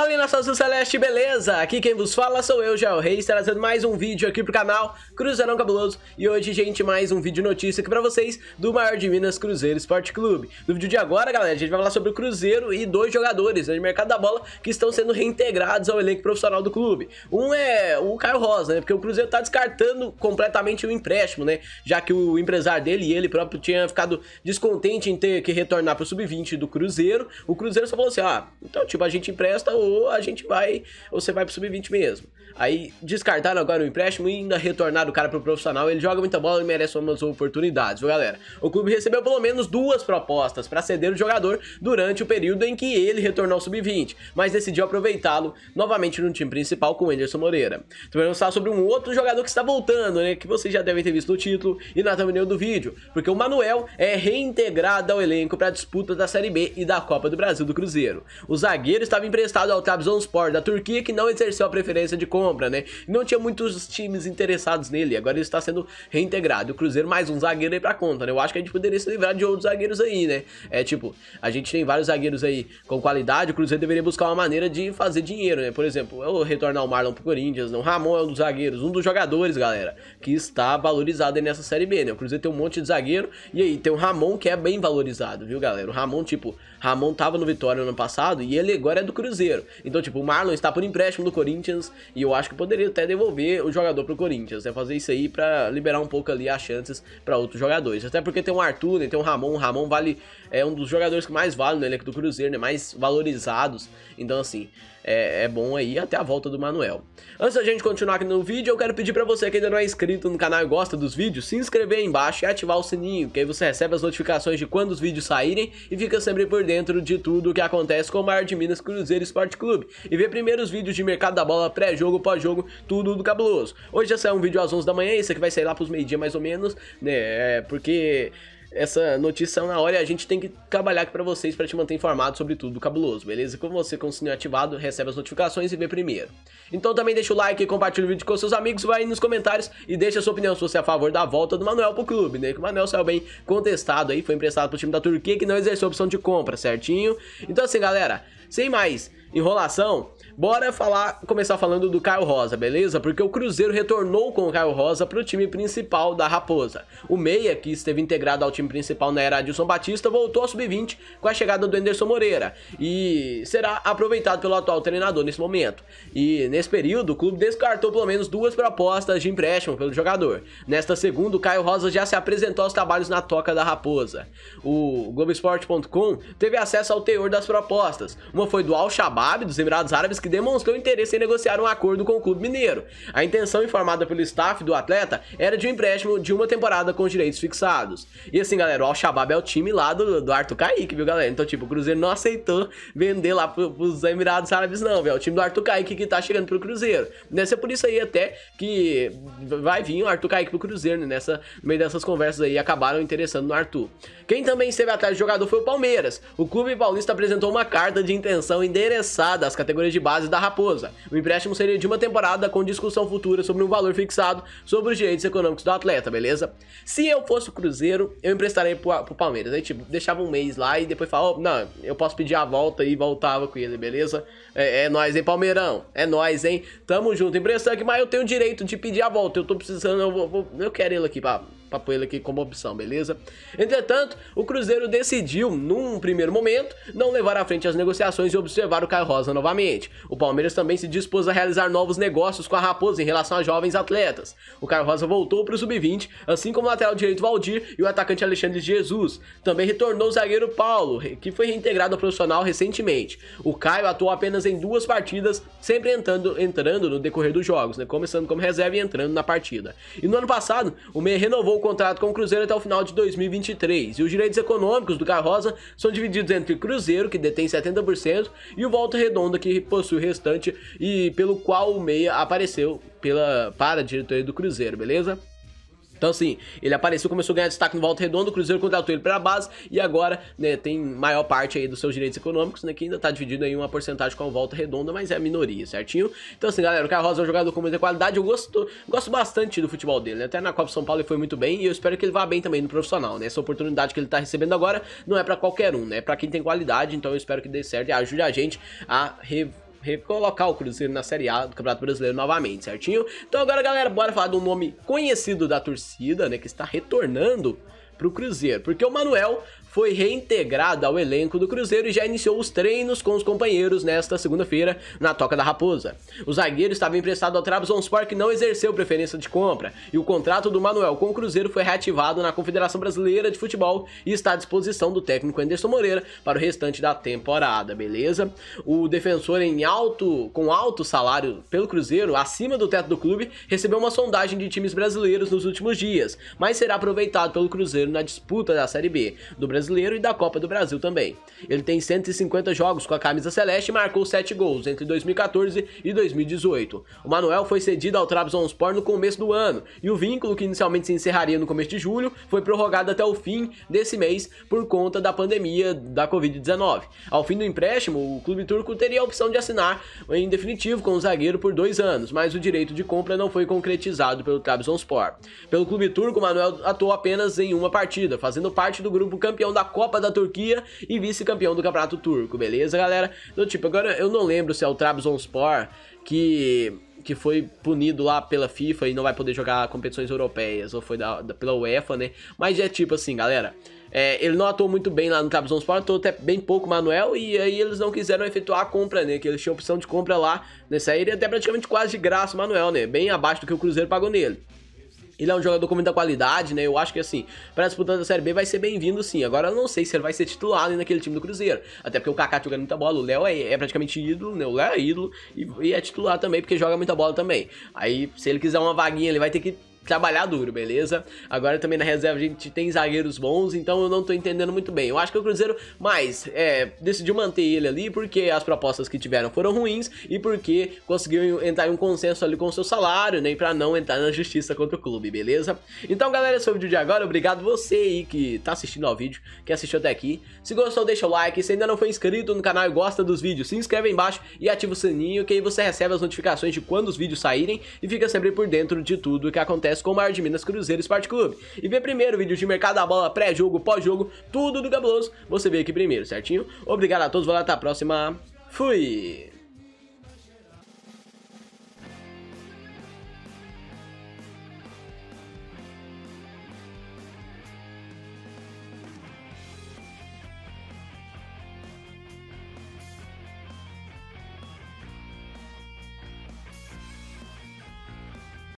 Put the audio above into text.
Fala aí nação celeste, beleza? Aqui quem vos fala sou eu, Jael Reis, trazendo mais um vídeo aqui pro canal Cruzeirão Cabuloso E hoje, gente, mais um vídeo notícia aqui pra vocês do maior de Minas Cruzeiro Esporte Clube No vídeo de agora, galera, a gente vai falar sobre o Cruzeiro e dois jogadores né, de mercado da bola Que estão sendo reintegrados ao elenco profissional do clube Um é o Caio Rosa, né, porque o Cruzeiro tá descartando completamente o empréstimo, né Já que o empresário dele e ele próprio tinha ficado descontente em ter que retornar pro Sub-20 do Cruzeiro O Cruzeiro só falou assim, ah, então tipo, a gente empresta o a gente vai, ou você vai pro sub-20 mesmo. Aí descartaram agora o empréstimo e ainda retornaram o cara pro profissional. Ele joga muita bola e merece umas oportunidades, viu galera? O clube recebeu pelo menos duas propostas para ceder o jogador durante o período em que ele retornou ao sub-20, mas decidiu aproveitá-lo novamente no time principal com o Anderson Moreira. Também vamos falar sobre um outro jogador que está voltando, né? Que vocês já devem ter visto no título e na thumbnail do vídeo, porque o Manuel é reintegrado ao elenco para a disputa da Série B e da Copa do Brasil do Cruzeiro. O zagueiro estava emprestado ao o Trabzonspor da Turquia, que não exerceu a preferência de compra, né? Não tinha muitos times interessados nele, agora ele está sendo reintegrado. O Cruzeiro mais um zagueiro aí pra conta, né? Eu acho que a gente poderia se livrar de outros zagueiros aí, né? É tipo, a gente tem vários zagueiros aí com qualidade, o Cruzeiro deveria buscar uma maneira de fazer dinheiro, né? Por exemplo, eu retornar o Marlon pro Corinthians, não. Ramon é um dos zagueiros, um dos jogadores, galera, que está valorizado aí nessa Série B, né? O Cruzeiro tem um monte de zagueiro e aí tem o Ramon que é bem valorizado, viu, galera? O Ramon, tipo, Ramon tava no Vitória no ano passado e ele agora é do Cruzeiro dinheiro. Então, tipo, o Marlon está por empréstimo do Corinthians e eu acho que poderia até devolver o jogador pro Corinthians, né? Fazer isso aí para liberar um pouco ali as chances para outros jogadores. Até porque tem um Arthur, né? tem um Ramon, o Ramon vale é um dos jogadores que mais vale no elenco do Cruzeiro, né? Mais valorizados. Então, assim, é, é, bom aí até a volta do Manuel. Antes da gente continuar aqui no vídeo, eu quero pedir para você que ainda não é inscrito no canal e gosta dos vídeos, se inscrever aí embaixo e ativar o sininho, que aí você recebe as notificações de quando os vídeos saírem e fica sempre por dentro de tudo o que acontece com o maior de Minas Cruzeiro Esporte Clube. E vê primeiros vídeos de mercado da bola, pré-jogo, pós-jogo, tudo do cabuloso. Hoje já saiu um vídeo às 11 da manhã, esse aqui vai sair lá pros meio-dia mais ou menos, né, é, porque... Essa notícia na hora e a gente tem que trabalhar aqui pra vocês para te manter informado sobre tudo do cabuloso, beleza? Como você com o sininho ativado, recebe as notificações e vê primeiro. Então também deixa o like, compartilha o vídeo com seus amigos, vai aí nos comentários e deixa a sua opinião se você é a favor da volta do Manuel pro clube, né? Que o Manuel saiu bem contestado aí, foi emprestado pro time da Turquia que não exerceu a opção de compra, certinho? Então assim, galera, sem mais enrolação, bora falar, começar falando do Caio Rosa, beleza? Porque o Cruzeiro retornou com o Caio Rosa para o time principal da Raposa. O meia, que esteve integrado ao time principal na era Adilson Batista, voltou ao sub-20 com a chegada do Enderson Moreira e será aproveitado pelo atual treinador nesse momento. E nesse período, o clube descartou pelo menos duas propostas de empréstimo pelo jogador. Nesta segunda, o Caio Rosa já se apresentou aos trabalhos na Toca da Raposa. O Globoesporte.com teve acesso ao teor das propostas, uma foi do Al-Shabaab, dos Emirados Árabes, que demonstrou interesse em negociar um acordo com o clube mineiro. A intenção informada pelo staff do atleta era de um empréstimo de uma temporada com direitos fixados. E assim, galera, o Al-Shabaab é o time lá do, do Arthur Kaique, viu, galera? Então, tipo, o Cruzeiro não aceitou vender lá pro, pros Emirados Árabes, não, velho. É o time do Arthur Kaique que tá chegando pro Cruzeiro. Deve ser por isso aí até que vai vir o Arthur Kaique pro Cruzeiro, né? Nessa, no meio dessas conversas aí, acabaram interessando no Arthur. Quem também esteve atrás do jogador foi o Palmeiras. O clube paulista apresentou uma carta de interesse Atenção endereçada às categorias de base da Raposa. O empréstimo seria de uma temporada com discussão futura sobre um valor fixado sobre os direitos econômicos do atleta, beleza? Se eu fosse o Cruzeiro, eu emprestaria pro, pro Palmeiras. Aí, tipo, deixava um mês lá e depois falava, oh, não, eu posso pedir a volta e voltava com ele, beleza? É, é nóis, hein, Palmeirão? É nóis, hein? Tamo junto. Emprestando aqui, é mas eu tenho o direito de pedir a volta. Eu tô precisando, eu, vou, vou, eu quero ele aqui, pá para pôr ele aqui como opção, beleza? Entretanto, o Cruzeiro decidiu, num primeiro momento, não levar à frente as negociações e observar o Caio Rosa novamente. O Palmeiras também se dispôs a realizar novos negócios com a Raposa em relação a jovens atletas. O Caio Rosa voltou para o sub-20, assim como o lateral direito Valdir e o atacante Alexandre Jesus. Também retornou o zagueiro Paulo, que foi reintegrado ao profissional recentemente. O Caio atuou apenas em duas partidas, sempre entrando, entrando no decorrer dos jogos, né? começando como reserva e entrando na partida. E no ano passado, o Meia renovou o contrato com o Cruzeiro até o final de 2023. E os direitos econômicos do Carroça são divididos entre o Cruzeiro, que detém 70%, e o Volta Redonda, que possui o restante e pelo qual o Meia apareceu pela, para a diretoria do Cruzeiro, beleza? Então, assim, ele apareceu, começou a ganhar destaque no Volta Redondo, o Cruzeiro contratou ele para a base e agora, né, tem maior parte aí dos seus direitos econômicos, né, que ainda está dividido aí uma porcentagem com a Volta Redonda, mas é a minoria, certinho? Então, assim, galera, o Carlos é um jogador com muita qualidade, eu gosto, gosto bastante do futebol dele, né? Até na Copa São Paulo ele foi muito bem e eu espero que ele vá bem também no profissional, né? Essa oportunidade que ele está recebendo agora não é para qualquer um, né? É para quem tem qualidade, então eu espero que dê certo e ajude a gente a revolucionar recolocar o Cruzeiro na Série A do Campeonato Brasileiro novamente, certinho? Então agora, galera, bora falar de um nome conhecido da torcida, né, que está retornando pro Cruzeiro, porque o Manuel foi reintegrado ao elenco do Cruzeiro e já iniciou os treinos com os companheiros nesta segunda-feira na Toca da Raposa. O zagueiro estava emprestado ao Trabzonspor que não exerceu preferência de compra e o contrato do Manuel com o Cruzeiro foi reativado na Confederação Brasileira de Futebol e está à disposição do técnico Anderson Moreira para o restante da temporada, beleza? O defensor em alto, com alto salário pelo Cruzeiro, acima do teto do clube, recebeu uma sondagem de times brasileiros nos últimos dias, mas será aproveitado pelo Cruzeiro na disputa da Série B do Brasil Brasileiro e da Copa do Brasil também. Ele tem 150 jogos com a camisa celeste e marcou 7 gols entre 2014 e 2018. O Manuel foi cedido ao Trabzonspor no começo do ano e o vínculo que inicialmente se encerraria no começo de julho foi prorrogado até o fim desse mês por conta da pandemia da Covid-19. Ao fim do empréstimo, o clube turco teria a opção de assinar em definitivo com o zagueiro por dois anos, mas o direito de compra não foi concretizado pelo Trabzonspor. Pelo clube turco, o Manuel atuou apenas em uma partida, fazendo parte do grupo campeão campeão da Copa da Turquia e vice-campeão do Campeonato Turco, beleza, galera? Então, tipo, agora eu não lembro se é o Trabzonspor que que foi punido lá pela FIFA e não vai poder jogar competições europeias, ou foi da, da pela UEFA, né? Mas é tipo assim, galera. É, ele não atuou muito bem lá no Trabzonspor, atuou até bem pouco Manuel, e aí eles não quiseram efetuar a compra, né? Que eles tinham opção de compra lá nessa área ilha, até praticamente quase de graça Manuel, né? Bem abaixo do que o Cruzeiro pagou nele. Ele é um jogador com muita qualidade, né? Eu acho que assim, para disputar da Série B vai ser bem-vindo sim. Agora eu não sei se ele vai ser titular naquele time do Cruzeiro. Até porque o Kaká tá joga muita bola, o Léo é, é, praticamente ídolo, né? O Léo é ídolo e, e, é titular também porque joga muita bola também. Aí se ele quiser uma vaguinha, ele vai ter que trabalhar duro, beleza? Agora também na reserva a gente tem zagueiros bons, então eu não tô entendendo muito bem. Eu acho que o Cruzeiro mais é, decidiu manter ele ali porque as propostas que tiveram foram ruins e porque conseguiu entrar em um consenso ali com o seu salário, nem né, para não entrar na justiça contra o clube, beleza? Então, galera, esse foi o vídeo de agora. Obrigado você aí que tá assistindo ao vídeo, que assistiu até aqui. Se gostou, deixa o like. Se ainda não foi inscrito no canal e gosta dos vídeos, se inscreve aí embaixo e ativa o sininho, que aí você recebe as notificações de quando os vídeos saírem e fica sempre por dentro de tudo que acontece sociais o maior de Minas Cruzeiro Esporte Clube. E ver primeiro vídeos de mercado da bola, pré-jogo, pós-jogo, tudo do Gabuloso, você vê aqui primeiro, certinho? Obrigado a todos, valeu, até a próxima. Fui!